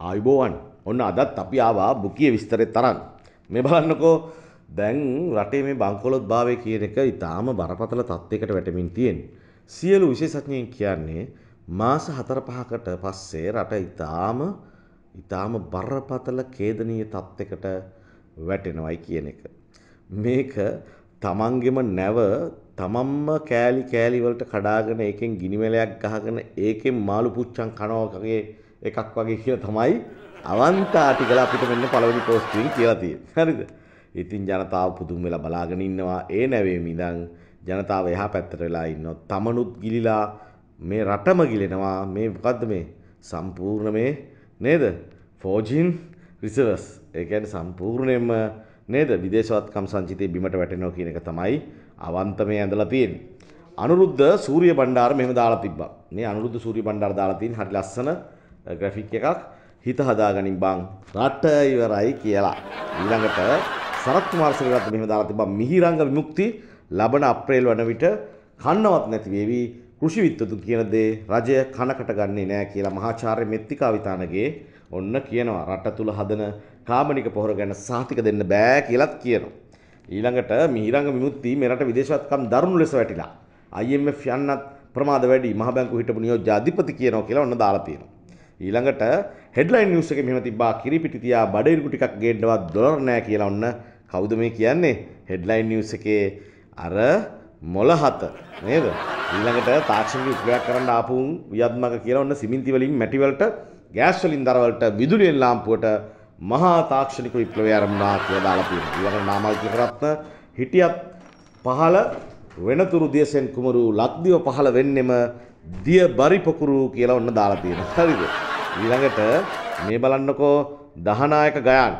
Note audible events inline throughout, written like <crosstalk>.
අයිබෝවන් ඔන්න අදත් අපි ආවා බුකිය විස්තරය තරන් මෙ බලන්නකෝ දැන් රටේ මේ බංකොලොත් භාවය කියන එක ඉතාම බරපතල තත්ත්වයකට වැටමින් තියෙන් සියලු විශේෂඥයෙන් කියන්නේ මාස හතර පහකට පස්සේ රට ඉතාම ඉතාම බරපතල කේදනීය තත්ත්වයකට වැටෙනවයි කියන එක මේක තමන්ගෙම නැව තමන්ම කෑලි කෑලිවලට කඩාගෙන එකෙන් ගිනිවලයක් ගහගෙන ඒකෙන් මාළු පුච්චන් කනෝකගේ එකක් වගේ කියල තමයි අවන්තාටිකලා අපිට මෙන්න පළවනි පෝස්ටීන් කියලතිය හරිද ඉතින් ජනතාව පුදුම් වෙලා බලාගෙන ඉන්නවා ඒ නැවේ මිදං ජනතාව එහා පැත්තරලා ඉන්න තමනුත් ගිලිලා මේ රටම ගිලෙනවා මේ මොකක්ද මේ සම්පූර්ණ මේ නේද ෆෝජින් රිසවස් ඒකැන සම්පූර්ණයෙන්ම නේද විදේශවත්කම් සංචිතය බිමට වැටෙනවා කියන එක තමයි අවන්තමේ ඇඳලා තියෙන්නේ. අනුරුද්ධ සූර්ය බණ්ඩාර මෙහෙම දාලා තිබ්බා. මේ අනුරුද්ධ සූර්ය බණ්ඩාර දාලා තියෙන හරි ලස්සන ග්‍රැෆික් එකක්. හිත හදාගනින් බං. රට ඉවරයි කියලා. ඊළඟට සරත් කුමාර සිරිරත්න මෙහෙම දාලා තිබ්බා මිහිරංග විමුක්ති ලබන අප්‍රේල් වන විට කන්නවත් නැති වේවි. කෘෂි විද්වතුන් කියන දේ රජය කනකට ගන්නේ නැහැ කියලා මහාචාර්ය මෙත්තිකා විතානගේ ඔන්න කියනවා රට තුල හදන කාබනික පොහොර ගැන සාතික දෙන්න බෑ කියලත් කියනවා. ඊළඟට මීළඟ විමුක්ති මෙරට විදේශවත්කම් දරුණු ලෙස වැටිලා. IMF යන්නත් ප්‍රමාද වැඩි මහ බැංකු හිටපු නියෝජ්‍ය අධිපති කියනවා කියලා ඔන්න දාලා තියෙනවා. ඊළඟට හෙඩ්ලයින් නිවුස් එකේ මෙහෙම තිබ්බා කිරිපිටි තියා බඩේරු ටිකක් ගේන්නවත් ඩොලර් නැහැ කියලා ඔන්න කවුද මේ කියන්නේ? හෙඩ්ලයින් නිවුස් එකේ අර මොලහත නේද ඊළඟට තාක්ෂණික උපයෝගයක් කරන්න ආපුන් වියත්මක කියලා ඔන්න සිමෙන්ති වලින් මැටි වලට ගෑස් වලින් දරවලට විදුලියෙන් ලාම්පුවට මහා තාක්ෂණික විප්ලවය ආරම්භනා කියලා දාලා තියෙනවා. ඊළඟට නාමල්කික රත්න හිටියත් පහළ වෙනතුරු දියසෙන් කුමරු ලක්දිව පහළ වෙන්නෙම දිය බරිපොකුරු කියලා ඔන්න දාලා තියෙනවා. හරිද? ඊළඟට මේ බලන්නකෝ දහනායක ගයන්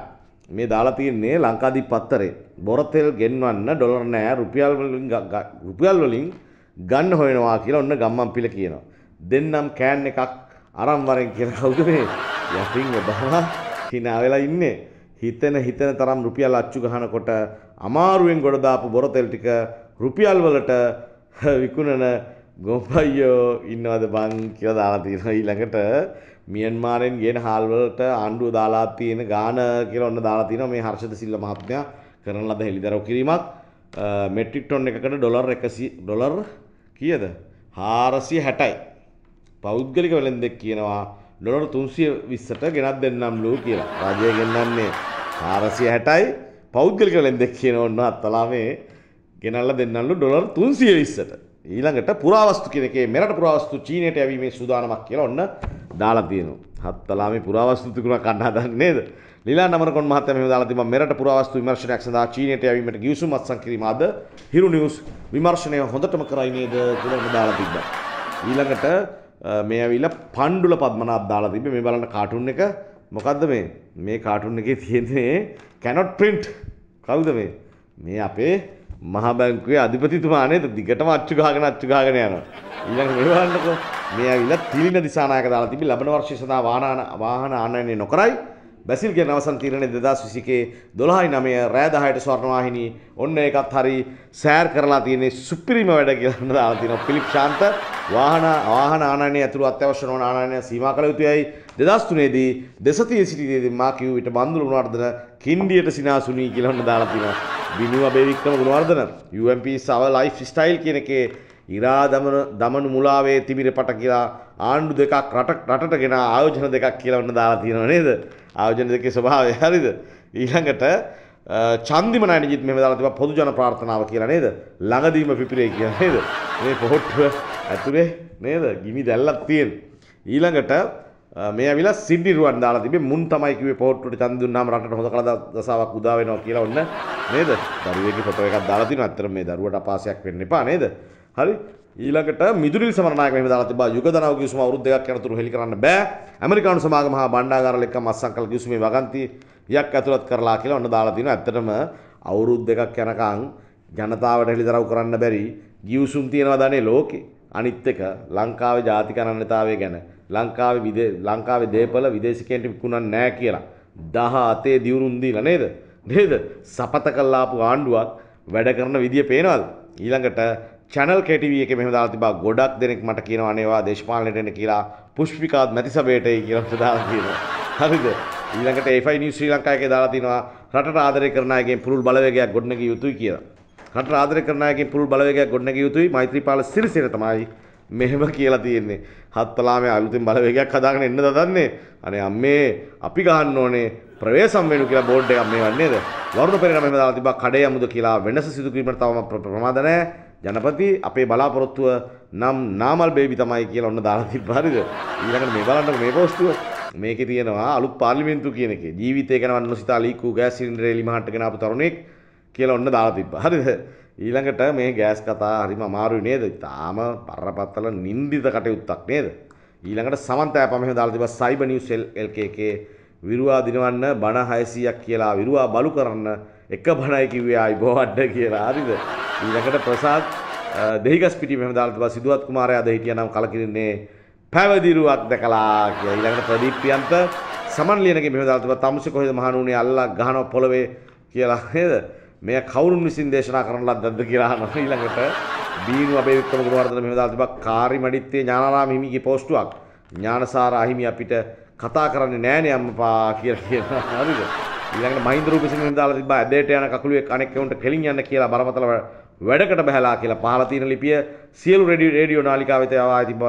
මේ දාලා තියෙන්නේ ලංකාදීප පත්තරේ බොර තෙල් ගෙන්වන්න ඩොලර් නෑ රුපියල් වලින් රුපියල් වලින් ගන්න හොයනවා කියලා ඔන්න ගම්මන් පිළ කියනවා. දෙන්නම් කෑන් එකක් අරන් වරෙන් කියලා කවුද මේ? යටින් ඔබවා හිනා වෙලා ඉන්නේ. හිතන හිතන තරම් රුපියල් අච්චු ගහනකොට අමාරුවෙන් ගොඩ දාපු බොරතෙල් ටික රුපියල් වලට <laughs> විකුණන ගොම්පයියෝ ඉන්නවද බං කියලා දාලා තියෙනවා ඊළඟට මියන්මාරෙන් ගෙන හාල් වලට ආණ්ඩුව දාලා තියෙන ගාන කියලා ඔන්න දාලා තියෙනවා මේ හර්ෂද සිල්ල මහත්මයා කරන ලද හෙළිදරව් කිරීමක් මෙට්‍රික් ටොන් එකකට ඩොලර් 100 ඩොලර් කීයද 460යි පෞද්ගලික වෙළෙන්දෙක් කියනවා ඩොලර් 320ට ගෙනත් දෙන්නම්ලු කියලා. රජය ගෙන්නන්නේ 460යි. පෞද්ගලික ලෙන්දෙක් කියන ඔන්න අත්තලාමේ ගෙනල්ලා දෙන්නල්ලු ඩොලර් 320ට. ඊළඟට පුරාවස්තු කියන එකේ මෙරට පුරාවස්තු චීනයට යැවීමේ සූදානමක් කියලා ඔන්න දාලා තියෙනවා. හත්තලාමේ පුරාවස්තු තුනක් ගන්න හදන්නේ නේද? ලීලා නමරකොන් මහත්තයා මෙහෙම දාලා තිබ්බා මෙරට පුරාවස්තු විමර්ශනයක් සඳහා චීනයට යැවීමට ගිවිසුම් අත්සන් කිරීම අද හිරු නිවුස් විමර්ශනය හොඳටම කරයි නේද කියලා දාලා තිබ්බා. ඊළඟට මේ ඇවිල්ල පණ්ඩුල පත්මනක් දාලා තිබේ මේ බලන්න කාටුන් එක මොකක්ද මේ මේ කාටුන් එකේ තියෙන්නේ කැනොට් ප්‍රින්ට් කවුද මේ මේ අපේ මහා බැංකුවේ අධිපතිතුමා නේද දිගටම අච්චු ගහගෙන අච්චු ගහගෙන යනවා ඊළඟ මේ බලන්නකෝ මේ ඇවිල්ලා තිලින දිසානායක දාලා තිබි ලබන වර්ෂය සඳහා වාහන ආනයනය නොකරයි බැසිල්ගේ නවසන් තීරණය දෙදස් විසිකේ දොළහයි නමය රෑදහයට ස්වර්ණවාහිනී ඔන්න එකත් හරි සෑර් කරලා තියන්නේ සුපිරිම වැඩ කියන්න දාතින පිලිප් ශාන්ත වාහන වාහන ආනය ඇතුළ අත්‍යවශ්‍ය නොන ආනය සීම කළ යුතුයයි දෙදස්තුනේදී දෙසතිය සිටියේදී මාකිව් විට බඳුළු වර්ධන කින්ඩියට සිනාසුනී කියලන්න දාලා තින බිනිව බේවික්‍රම ගුණවර්ධන UMP සව ලයිෆ් ස්ටයිල් කියනකේ ඉරා දමන දමනු මුලාවේ තිබිර පට කියලා ආණ්ඩු දෙකක් රට රටට ගෙන ආයෝජන දෙකක් කියලා ඔන්න දාලා තියෙනව නේද? ආයෝජන දෙකේ ස්වභාවය හරිද? ඊළඟට චන්දිම නයනජිත් මෙහෙම දාලා තිබා පොදු ජන ප්‍රාර්ථනාව කියලා නේද? ළඟදීම පිපිරේ කියලා නේද? මේ පොහොට්ටුව ඇතුලේ නේද? ගිනි දැල්ලක් තියෙන. ඊළඟට මේ ඇවිල්ලා සිඩ්නි රුවන් දාලා තිබේ මුන් තමයි කිව්වේ පොහොට්ටුවට ඡන්ද දුන්නාම රටට හොඳ කළ දසාවක් උදා වෙනවා කියලා ඔන්න නේද? දරුවෙක්ගේ ෆොටෝ එකක් දාලා තිනවා. අතර මේ දරුවට අපාසයක් වෙන්න එපා නේද? හරි ඊළඟට මිදුරිල් සමරනායක මෙහෙම දාලා තිබා යුග දනව කිවිසුම අවුරුදු දෙකක් යනතුරු හෙලි කරන්න බෑ ඇමරිකානු සමාගම හා බණ්ඩාගාර ලෙක්කම් අස්සංකල් කිවිසුමේ වගන්තියක් ඇතුළත් කරලා කියලා ඔන්න දාලා තිනවා ඇත්තටම අවුරුදු දෙකක් යනකම් ජනතාවට හෙළිදරව් කරන්න බැරි ගිවිසුම් තියෙනවා දනේ ලෝකේ අනිත් එක ලංකාවේ ජාතික අනන්‍යතාවය ගැන ලංකාවේ විදේ ලංකාවේ දේපල විදේශිකයන්ට විකුණන්නේ නැහැ කියලා 18 දියුරුම් දීලා නේද නේද සපත කළාපු ආණ්ඩුවක් වැඩ කරන විදිය පේනවද ඊළඟට චැනල් කෙටව එක මෙම දාලා තිබා ගොඩක් දෙනෙක් මට කියනවා අනේවා දේශපාලනයට එන කියලා පුෂ්පිකාත් මැති සභේටයි කියලා මට දාලා තියෙනවා. හරිද? ඊළඟට FI නිවුස් ශ්‍රී ලංකාවේ දාලා තිනවා රටට ආදරය කරන අයගෙන් පුළුල් බලවේගයක් ගොඩනැගිය යුතුයි කියලා. රට ආදරය කරන අයගෙන් පුළුල් බලවේගයක් ගොඩනැගිය යුතුයි මෛත්‍රීපාල සිරිසේන තමයි මෙහෙම කියලා තියෙන්නේ. හත්පලාමේ අලුතින් බලවේගයක් හදාගෙන එන්න දදන්නේ. අනේ අම්මේ අපි ගහන්න ඕනේ ප්‍රවේශම් වෙනු කියලා බෝඩ් එකක් මේවන් නේද? වරුණ පෙරේරා මෙහෙම දාලා තිබ්බා කඩේ යමුද කියලා වෙනස සිදු කිරීමට තවම ප්‍රමාද නැහැ. ජනපති අපේ බලාපොරොත්තුව නම් නාමල් බේබි තමයි කියලා ඔන්න දාලා තිබ්බා හරිද ඊළඟට මේ බලන්න මේ පොස්තුව මේකේ තියෙනවා අලුත් පාර්ලිමේන්තු කියන එකේ ජීවිතය ගැන වන්නොසිතා ලීකු ගෑස් සිලින්ඩරේ ලිමහට්ට ගෙන ආපු තරුණෙක් කියලා ඔන්න දාලා තිබ්බා හරිද ඊළඟට මේ ගෑස් කතා හරිම අමාරුයි නේද තාම පරපත්තල නින්දිත කටයුත්තක් නේද ඊළඟට සමන්තෑපම මෙහෙම දාලා තිබ්බා සයිබර් නිවුස් එල්කේකේ විරුවා දිනවන්න බණ 600ක් කියලා විරුවා බලු කරන්න එක බණයි කිව්වේ ආයි බොවන්න කියලා හරිද ඊළඟට ප්‍රසාද් දෙහිගස් පිටින් මෙහෙම දාලා තිබා සිදුවත් කුමාරයා අද හිටියානම් කලකිරින්නේ පැවදිරුවක් දැකලා කියලා ඊළඟට ප්‍රදීප් ප්‍රියන්ත සමන් ලියනගේ මෙහෙම දාලා තිබා තමුසි කොහෙද මහණුනේ අල්ලා ගහනවා පොළවේ කියලා නේද මෙය කවුරුන් විසින් දේශනා කරන ලද්දක්ද කියලා අහනවා ඊළඟට බීනු අපේ වික්‍රම ගුණවර්ධන මෙහෙම දාලා තිබා කාරි මඩිත්තේ ඥානාරාම හිමිගේ පෝස්ටුවක් ඥානසාර අහිමි අපිට කතා කරන්නේ නෑනේ අම්මපා කියලා කියනවා හරිද ඊළඟට මහින්ද රූපසිංහන් දාලා තිබ්බා ඇදේට යන කකුලුවෙක් අනෙක් කෙනෙකුට කෙලින් යන්න කියලා බරපතල වැඩකට බහැලා කියලා පහළ තියෙන ලිපිය සියලු රේඩියෝ රේඩියෝ නාලිකා වෙත යවා තිබ්බ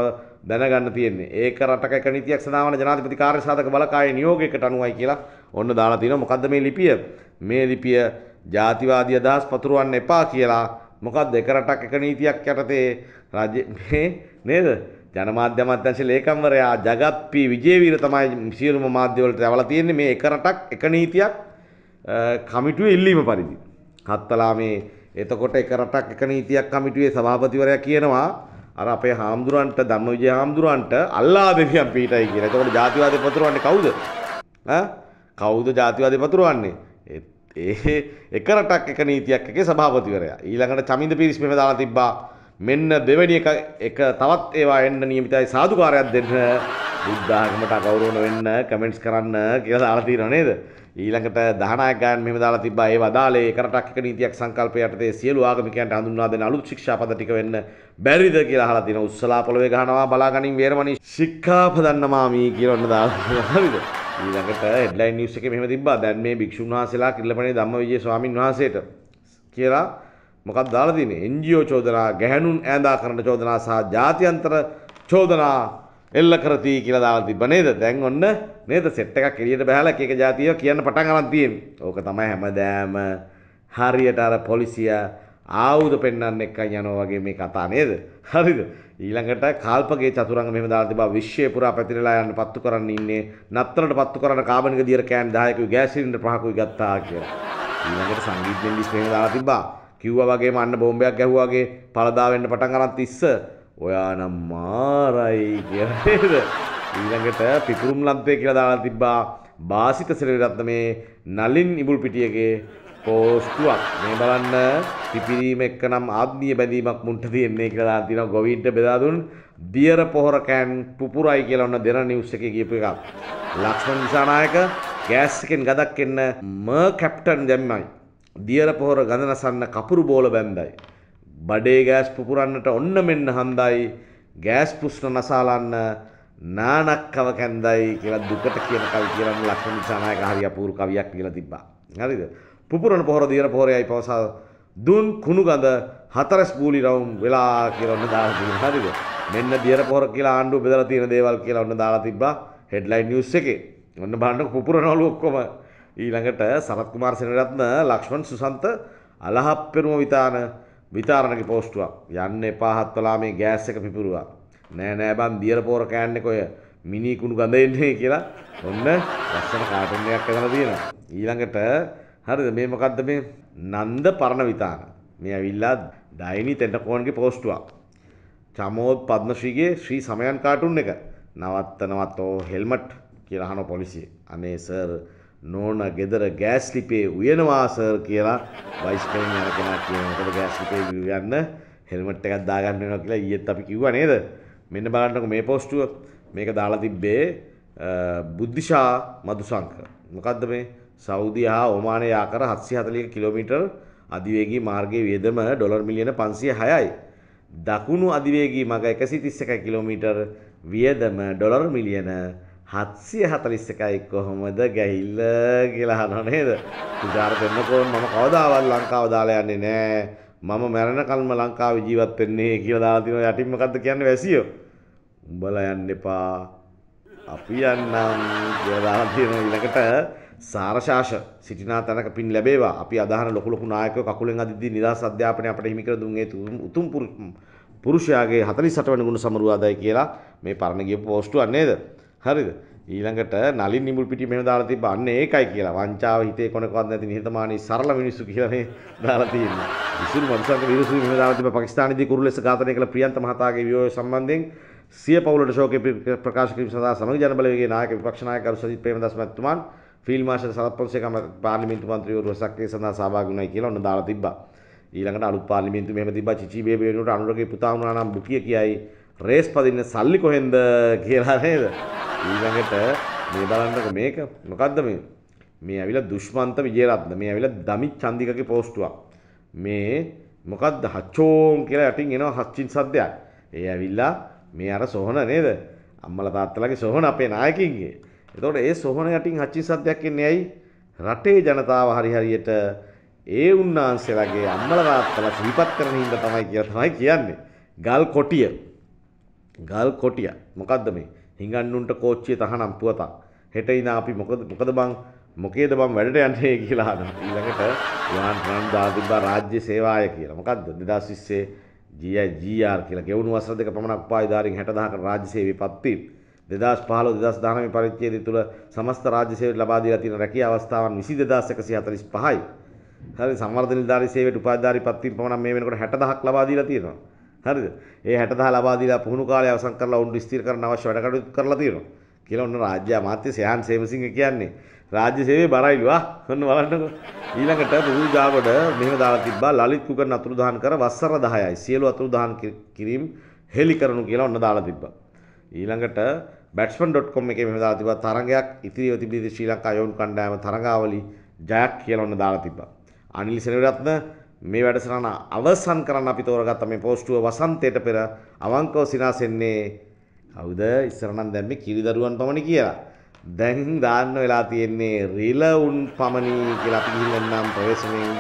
දැනගන්න තියෙන්නේ. ඒක රටක එක නීතියක් සඳහා වන ජනාධිපති කාර්ය සාධක බලකායේ නියෝගයකට අනුවයි කියලා ඔන්න දාලා තියෙනවා. මොකද්ද මේ ලිපිය? මේ ලිපිය ජාතිවාදී අදහස් පතුරවන්න එපා කියලා මොකක්ද එක රටක් එක නීතියක් යටතේ රජ මේ නේද ජනමාධ්‍ය අමාත්‍යංශ ලේකම්වරයා ජගත් පී විජේවීර තමයි සියලුම මාධ්‍යවලට යවලා තියෙන්නේ මේ එක රටක් එක නීතියක් කමිටුවේ ඉල්ලීම පරිදි. හත්තලා මේ එතකොට එක රටක් එක නීතියක් කමිටුවේ සභාපතිවරයා කියනවා අර අපේ හාමුදුරන්ට ධම්මවිජය හාමුදුරන්ට අල්ලා දෙවියන් පිටයි කියලා. එතකොට ජාතිවාදේ පතුරවන්නේ කවුද? ඈ කවුද ජාතිවාදේ පතුරවන්නේ? ඒ <laughs> එක රටක් එක නීතියක් එකේ සභාපතිවරයා. ඊළඟට චමින්ද පීරිස් මෙහෙම දාලා තිබ්බා මෙන්න දෙවැනි එක එක තවත් ඒවා එන්න නියමිතයි සාදුකාරයක් දෙන්න බුද්ධාගමට අකවුරුවන වෙන්න කමෙන්ට්ස් කරන්න කියලා දාලා තියෙනවා නේද? ඊළඟට 19ක් ගන්න මෙහෙම දාලා තිබ්බා ඒ වදාලේ එක රටක් එක නීතියක් සංකල්පය යටතේ සියලු ආගමිකයන්ට හඳුන්වා දෙන අලුත් ශික්ෂාපද ටික වෙන්න බැරිද කියලා අහලා තිනවා. උස්සලා පොළවේ ගහනවා බලාගනින් වේරමණී ශික්ෂාපදන්නමාමි කියලා ඔන්න දාලා හරිද? ඊළඟට හෙඩ්ලයින් නිවුස් එකේ මෙහෙම තිබ්බා. දැන් මේ භික්ෂුන් වහන්සේලා කිල්ලපනේ ධම්මවිජේ ස්වාමින් වහන්සේට කියලා මොකක් දාලා තියෙන්නේ එන්ජියෝ චෝදනා ගැහැණුන් ඈඳා කරන චෝදනා සහ ජාත්‍යන්තර චෝදනා එල්ල කරති කියලා දාලා තිබ්බ නේද දැන් ඔන්න නේද සෙට් එකක් එළියට බහලා එක එක જાතියෝ කියන්න පටන් ගන්න තියෙන්නේ ඕක තමයි හැමදාම හරියට අර පොලිසිය ආයුධ පෙන්වන්න එක්කන් යනවා වගේ මේ කතා නේද හරිද ඊළඟට කාල්පගේ චතුරංග මෙහෙම දාලා තිබා විශ්වය පුරා පැතිරලා යන්න පත්තු කරන්න ඉන්නේ නතරට පත්තු කරන කාබනික දියර කෑන් 10කුයි ගෑස් සිලින්ඩර් පහකුයි ගත්තා කියලා ඊළඟට සංගීත දෙලිස් මෙහෙම දාලා තිබා කිව්ව වගේ මන්න බෝම්බයක් ගැහුවාගේ පලදාවෙන්ට පටන් ගනත් තිස්ස ඔයානම් මාරයි කියද ඊළඟට පිකුරුම් ලන්තය කියලා දාලා තිබ්බා බාසිත සෙරවිරත්න මේ නලින් ඉබුල් පිටියගේ පෝස්ටුවක් මේ බලන්න පිපිරීම එක්ක නම් ආත්මිය බැඳීමක් මුන්ට තියෙන්නේ කියලා තියෙනවා ගොවීන්ට බෙදා දුන් දියර පොහොර කෑන් පුපුරයි කියලා ඔන්න දෙන නිවුස් එකේ කියපු එකක් ලක්ෂ්මන් දිසානායක ගෑස් එකෙන් ගදක් එන්න ම කැප්ටන් දැම්මයි දියර පොහොර ගඳනසන්න කපුරු බෝල බැන්දයි. බඩේ ගෑස් පුපුරන්නට ඔන්න මෙන්න හන්දයි ගෑස් පුෂ්ණ නසාලන්න නානක්කව කැන්දයි කියලා දුකට කියන කවි කියලන්න ලක්ෂණ සනායක හරි අපූරු කවියක් කියලා තිබ්බා. හරිද? පුපුරන පොහොර දියර පොහොරයයි පවසා දුන් කුණු ගඳ හතරස් බූලි රවුම් වෙලා කියලා ඔන්න දාලා තිබුණා. හරිද? මෙන්න දියර පොහොර කියලා ආණ්ඩුව බෙදලා තියෙන දේවල් කියලා ඔන්න දාලා තිබ්බා හෙඩ්ලයින් නිවුස් එකේ. ඔන්න බලන්න පුපුරනවලු ඔක්කොම ඊළඟට සරත්කුමාර් සෙනරත්න ලක්ෂ්මන් සුසන්ත අලහප්පෙරුම විතාන විතාරණක පෝස්ටුවක් යන්න එපා හත්වලා මේ ගෑස් එක පිපුරුවා. නෑ නෑ බන් දියර පෝර කෑන්නෙක ඔය මිනී කුණු ගඳෙන්නේ කියලා ඔන්න ලස්සන කාටුන් එකක් හදලා තියෙනවා. ඊළඟට හරිද මේ මොකද්ද මේ නන්ද පරණ විතාන. මේ ඇවිල්ලා ඩයිනි තෙන්ටකෝන්ගේ පෝස්ටුවක්. චමෝත් පද්මශ්‍රීගේ ශ්‍රී සමයන් කාටුන් එක නවත්තනවත් ඕ හෙල්මට් කියලා අහන පොලිසිය. අනේ සර් නෝන ගෙදර ගෑස්ලිපේ උයනවාසර් කියලා බයිස්කලින් යන කෙනා කියනකොට ගෑස්ලිපේ ගන්න හෙල්මට් එකක් දාගන්න වෙනවා කියලා ඊයේත් අපි කිව්වා නේද? මෙන්න බලන්නකො මේ පොස්ටුව මේක දාලා තිබ්බේ බුද්ධිෂා මදුසංක. මොකද්ද මේ? සෞදි හා ඔමාන යාකර 740 කිලෝමීටර් අධිවේගී මාර්ගයේ වියදම ඩොලර් මිලියන 506යි. දකුණු අධිවේගී මඟ 131 කිලෝමීටර් වියදම ඩොලර් මිලියන 1 හත්සිය හතලිස් එකයි කොහොමද ගැහිල්ල කියලාහන නේද විචාර දෙන්නකෝ මම කවදාවත් ලංකාව දාලා යන්නේ නෑ මම මැරණ කල්ම ලංකාව ජීවත් වෙන්නේ කියලා දාලා තියෙනවා යටින් මොකද්ද කියන්නේ වැසියෝ උඹලා යන්න එපා අපි යන්නම් කියලා තියෙන ඊළඟට සාරශාෂ සිටිනා තැනක පින් ලැබේවා අපි අදහන ලොකු ලොකු නායකයෝ කකුලෙන් අදිද්දී නිදහස් අධ්‍යාපනය අපට හිමි කර දුන් ඒ උතුම් පුරුෂයාගේ 48 වෙනි ගුණ සමරුවාදයි කියලා මේ පරණ ගිය පෝස්ට් වන්නේද හරිද? ඊළඟට නලින් නිමුල් පිටි මෙහෙම දාලා තිබ්බ අන්න ඒකයි කියලා. වංචාව හිතේ කොනකවත් නැති නිහතමානී සරල මිනිස්සු කියලා මේ දාලා තියෙනවා. ඉසුරු මනුස්සයන්ගේ විරුසු මෙහෙම දාලා තිබ්බ පාකිස්තානයේදී කුරුළු ලෙස ඝාතනය කළ ප්‍රියන්ත මහතාගේ විවය සම්බන්ධයෙන් සිය පවුලට ශෝකය ප්‍රකාශ කිරීම සඳහා සමග ජනබලවේගයේ නායක විපක්ෂ නායක අරු සජිත් ප්‍රේමදාස මහත්මයාන් ෆීල්ඩ් මාර්ෂල් සරත් පොන්සේකා පාර්ලිමේන්තු මන්ත්‍රීවරු සක්‍රිය සඳහා සහභාගී වුණයි කියලා ඔන්න දාලා තිබ්බා. ඊළඟට අලුත් පාර්ලිමේන්තු මෙහෙම තිබ්බා චිචි බේබේ වෙනුවට අනුරගේ පුතා වුණා නම් බුකිය කියයි රේස් පදින්න සල්ලි කොහෙන්ද කියලා නේද ඊළඟට මේ බලන්නක මේක මොකක්ද මේ මේ ඇවිල්ලා දුෂ්මන්ත විජේරත්න මේ ඇවිල්ලා දමිත් චන්දිකගේ පෝස්ටුවක් මේ මොකක්ද හච්චෝන් කියලා යටින් එනවා හච්චින් සද්දයක් ඒ ඇවිල්ලා මේ අර සොහන නේද අම්මලා තාත්තලාගේ සොහන අපේ නායකින්ගේ එතකොට ඒ සොහන යටින් හච්චින් සද්දයක් එන්නේ ඇයි රටේ ජනතාව හරි හරියට ඒ උන්නාන්සේලාගේ අම්මලා තාත්තලා සිහිපත් කරන හින්දා තමයි කියලා තමයි කියන්නේ ගල් කොටිය ගල් කොටිය මොකක්ද මේ හිඟන්නුන්ට කෝච්චිය තහනම් පුවතක් හෙට ඉඳන් අපි මොකද මොකද බං මොකේද බං වැඩට යන්නේ කියලා අහනවා ඊළඟට යාන් රන් දාතිබා රාජ්‍ය සේවාය කියලා මොකද්ද 2020 GIGR කියලා ගෙවුණු වසර දෙක පමණක් උපාධිධාරීන් 60000කට රාජ්‍ය සේවයේ පත්වීම දෙදස් පහල දෙදස් දානම පරිච්චේද තුළ සමස්ත රාජ්‍යසේවට ලබාදීලා තියෙන රැකිය අවස්ථාවන් විසි දෙදස් එකසිය හතලිස් පහයි. හරි සංවර්ධන නිලධාරී සේවයට උපාධිධාරී පත්වීම පමණක් මේ වෙනකොට 60000ක් ලබා දීලා තියෙනවා. හරිද ඒ 60000 ලබා දීලා පුහුණු කාලය අවසන් කරලා උන් ස්ථිර කරන්න අවශ්‍ය වැඩ කටයුතු කරලා තියෙනවා කියලා ඔන්න රාජ්‍ය අමාත්‍ය සයන් සේමසිංහ කියන්නේ රාජ්‍ය සේවයේ බරයිලුවා ඔන්න බලන්නකො ඊළඟට පුරුජාවඩ මෙහෙම දාලා තිබ්බා ලලිත් කුකන් අතුරුදහන් කර වසර 10යි සියලු අතුරුදහන් කිරීම හෙලි කරනු කියලා ඔන්න දාලා තිබ්බා ඊළඟට batsman.com එකේ මෙහෙම දාලා තිබ්බා තරඟයක් ඉතිරිව තිබිලි ශ්‍රී ලංකා යෝන් කණ්ඩායම තරඟාවලි ජයක් කියලා ඔන්න දාලා තිබ්බා අනිල් සෙනවිරත්න මේ වැඩසටහන අවසන් කරන්න අපි තෝරගත්ත මේ පෝස්ටුව වසන්තයට පෙර අවංකව සිනාසෙන්නේ කවුද ඉස්සරනම් දැම්මේ කිරිදරුවන් පමණි කියලා. දැන් දාන්න වෙලා තියෙන්නේ රිලවුන් පමණි කියලා අපි ගිහින්නම් ප්‍රවේශමෙන්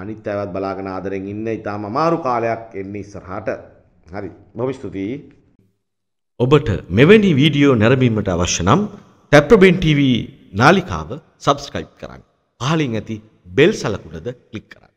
අනිත් අයවත් බලාගෙන ආදරෙන් ඉන්න ඉතාම අමාරු කාලයක් එන්නේ ඉස්සරහට. හරි. බොහොම ස්තුතියි. ඔබට මෙවැනි වීඩියෝ නැරඹීමට අවශ්‍ය නම් ටැප්‍රබෙන් TV නාලිකාව සබස්ක්‍රයිබ් කරන්න. පහලින් ඇති බෙල් සලකුණද ක්ලික් කරන්න.